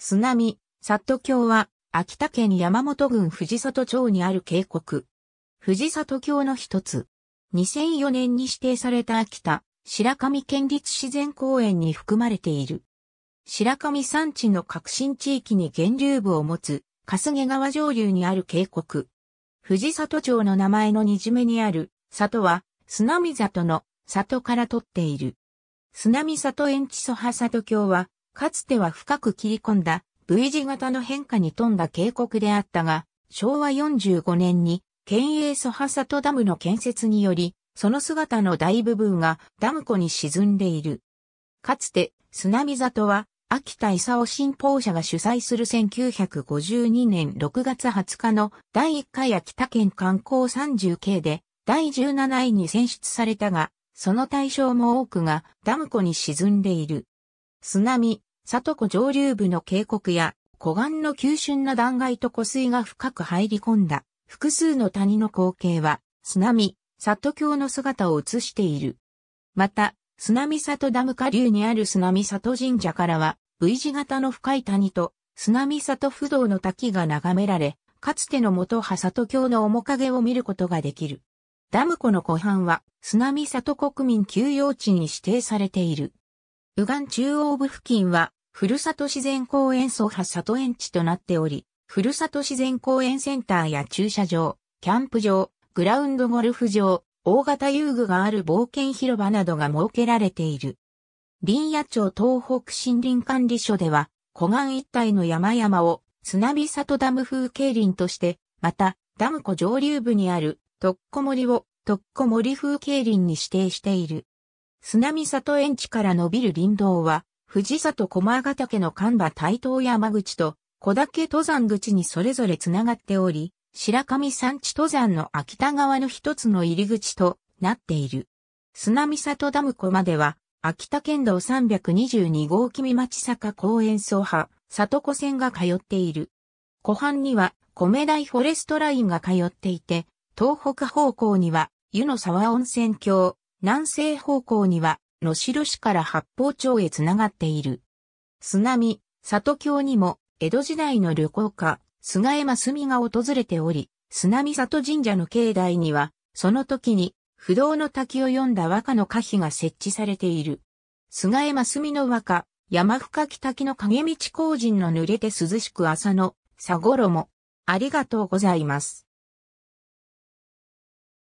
津波、佐渡橋は、秋田県山本郡藤里町にある渓谷。藤里橋の一つ。2004年に指定された秋田、白神県立自然公園に含まれている。白神山地の核心地域に源流部を持つ、すげ川上流にある渓谷。藤里町の名前のにじめにある、里は、津波里の里から取っている。津波里園地蘇波里橋は、かつては深く切り込んだ V 字型の変化に富んだ渓谷であったが、昭和45年に県営蘇サ里ダムの建設により、その姿の大部分がダム湖に沈んでいる。かつて、津波里は、秋田勲信奉社が主催する1952年6月20日の第1回秋田県観光 30K で第17位に選出されたが、その対象も多くがダム湖に沈んでいる。津波、里湖上流部の渓谷や湖岸の急峻な断崖と湖水が深く入り込んだ複数の谷の光景は津波、里橋の姿を映している。また、津波里ダム下流にある津波里神社からは V 字型の深い谷と津波里不動の滝が眺められ、かつての元葉里橋の面影を見ることができる。ダム湖の湖畔は津波里国民休養地に指定されている。右岸中央部付近はふるさと自然公園蘇波里園地となっており、ふるさと自然公園センターや駐車場、キャンプ場、グラウンドゴルフ場、大型遊具がある冒険広場などが設けられている。林野町東北森林管理所では、湖岸一帯の山々を津波里ダム風景林として、また、ダム湖上流部にある、とっこ森を、とっこ森風景林に指定している。津波里園地から伸びる林道は、藤里駒ヶ岳の神馬台東山口と小岳登山口にそれぞれつながっており、白神山地登山の秋田側の一つの入り口となっている。砂見里ダム湖までは、秋田県道322号君町坂公園総派、里湖線が通っている。湖畔には、米大フォレストラインが通っていて、東北方向には、湯の沢温泉郷、南西方向には、能代市から八方町へつながっている。津波、里京にも、江戸時代の旅行家、菅江真澄が訪れており、津波里神社の境内には、その時に、不動の滝を読んだ和歌の歌碑が設置されている。菅江真澄の和歌、山深き滝の影道工人の濡れて涼しく朝の、さごろも、ありがとうございます。